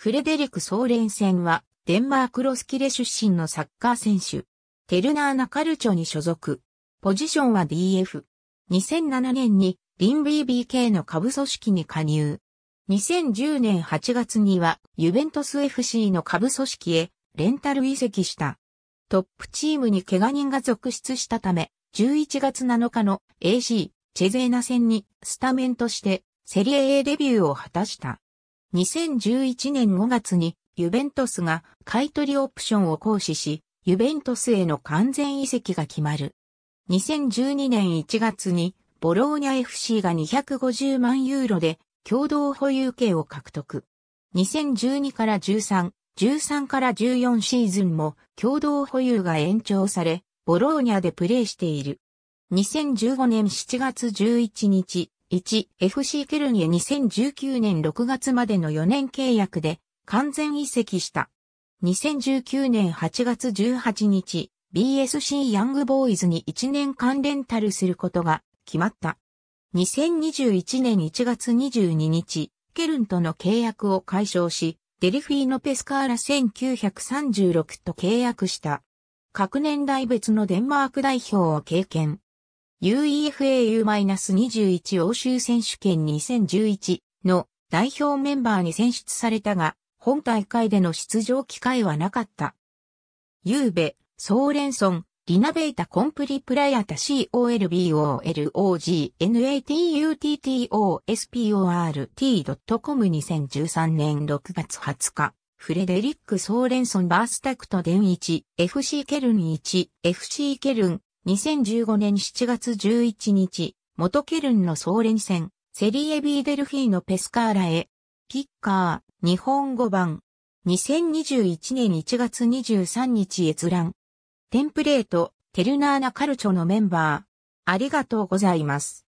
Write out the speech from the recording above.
フレデリク・ソーレンセンは、デンマーク・ロスキレ出身のサッカー選手、テルナーナ・カルチョに所属。ポジションは DF。2007年に、リン b BK の下部組織に加入。2010年8月には、ユベントス FC の下部組織へ、レンタル移籍した。トップチームに怪我人が続出したため、11月7日の AC チェゼーナ戦にスタメンとしてセリエ A デビューを果たした。2011年5月にユベントスが買い取りオプションを行使し、ユベントスへの完全移籍が決まる。2012年1月にボローニャ FC が250万ユーロで共同保有権を獲得。2012から13、13から14シーズンも共同保有が延長され、ボローニャでプレーしている。2015年7月11日、1、FC ケルンへ2019年6月までの4年契約で完全移籍した。2019年8月18日、BSC ヤングボーイズに1年間レンタルすることが決まった。2021年1月22日、ケルンとの契約を解消し、デリフィーノ・ペスカーラ1936と契約した。各年代別のデンマーク代表を経験。UEFAU-21 欧州選手権2011の代表メンバーに選出されたが、本大会での出場機会はなかった。ゆうべ、ソーレンソン、リナベータコンプリプライアタ COLBOLOGNATUTTOSPORT.com2013 年6月20日、フレデリック・ソーレンソン・バースタクト・デン1、FC ケルン1、FC ケルン、2015年7月11日、元ケルンの総連戦、セリエビーデルフィーのペスカーラへ、ピッカー、日本語版、2021年1月23日閲覧。テンプレート、テルナーナカルチョのメンバー。ありがとうございます。